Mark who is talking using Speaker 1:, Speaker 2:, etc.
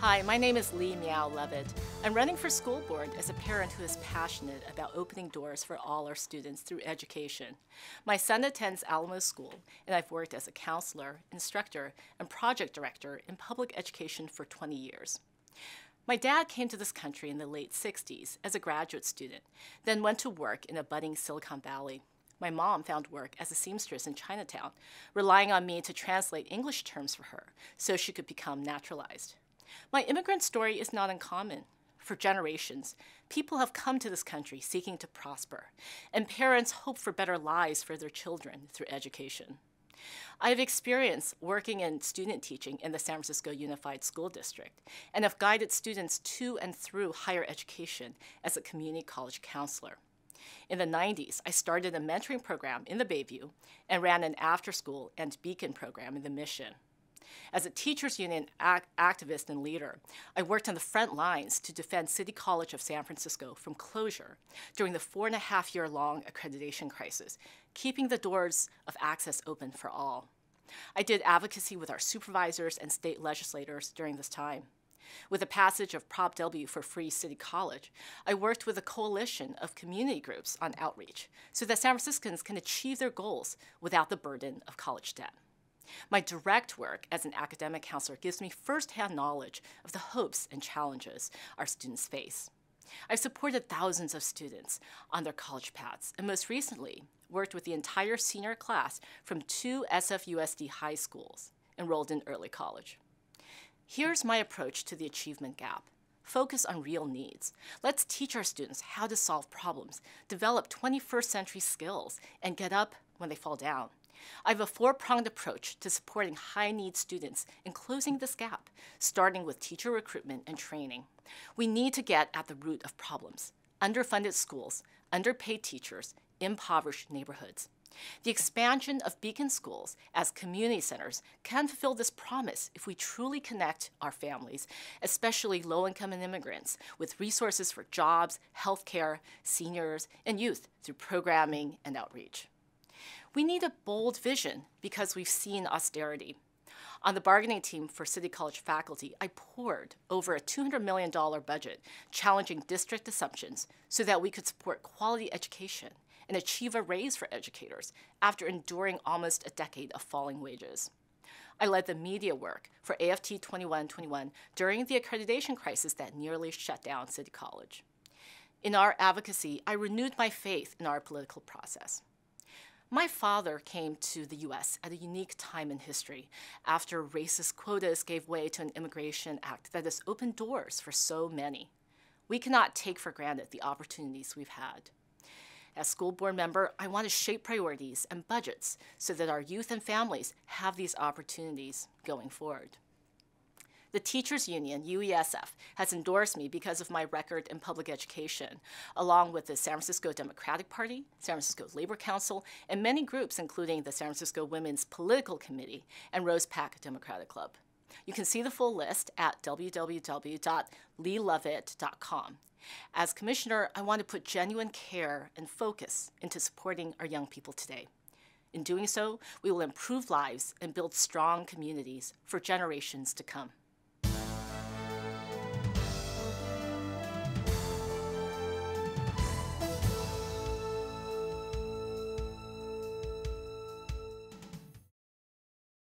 Speaker 1: Hi, my name is Lee Meow Levitt. I'm running for school board as a parent who is passionate about opening doors for all our students through education. My son attends Alamo School, and I've worked as a counselor, instructor, and project director in public education for 20 years. My dad came to this country in the late 60s as a graduate student, then went to work in a budding Silicon Valley. My mom found work as a seamstress in Chinatown, relying on me to translate English terms for her so she could become naturalized. My immigrant story is not uncommon. For generations, people have come to this country seeking to prosper, and parents hope for better lives for their children through education. I have experience working in student teaching in the San Francisco Unified School District and have guided students to and through higher education as a community college counselor. In the 90s, I started a mentoring program in the Bayview and ran an after school and beacon program in the Mission. As a teachers union ac activist and leader, I worked on the front lines to defend City College of San Francisco from closure during the four and a half year long accreditation crisis, keeping the doors of access open for all. I did advocacy with our supervisors and state legislators during this time. With the passage of Prop W for Free City College, I worked with a coalition of community groups on outreach so that San Franciscans can achieve their goals without the burden of college debt. My direct work as an academic counselor gives me firsthand knowledge of the hopes and challenges our students face. I've supported thousands of students on their college paths, and most recently, worked with the entire senior class from two SFUSD high schools enrolled in early college. Here's my approach to the achievement gap. Focus on real needs. Let's teach our students how to solve problems, develop 21st century skills, and get up when they fall down. I have a four pronged approach to supporting high need students and closing this gap, starting with teacher recruitment and training. We need to get at the root of problems underfunded schools, underpaid teachers, impoverished neighborhoods. The expansion of Beacon Schools as community centers can fulfill this promise if we truly connect our families, especially low income and immigrants, with resources for jobs, healthcare, seniors, and youth through programming and outreach. We need a bold vision because we've seen austerity. On the bargaining team for City College faculty, I poured over a $200 million budget challenging district assumptions so that we could support quality education and achieve a raise for educators after enduring almost a decade of falling wages. I led the media work for AFT 2121 during the accreditation crisis that nearly shut down City College. In our advocacy, I renewed my faith in our political process. My father came to the US at a unique time in history after racist quotas gave way to an immigration act that has opened doors for so many. We cannot take for granted the opportunities we've had. As school board member, I want to shape priorities and budgets so that our youth and families have these opportunities going forward. The teachers union, UESF, has endorsed me because of my record in public education, along with the San Francisco Democratic Party, San Francisco Labor Council, and many groups including the San Francisco Women's Political Committee and Rose Pack Democratic Club. You can see the full list at www.leelovett.com. As commissioner, I want to put genuine care and focus into supporting our young people today. In doing so, we will improve lives and build strong communities for generations to come.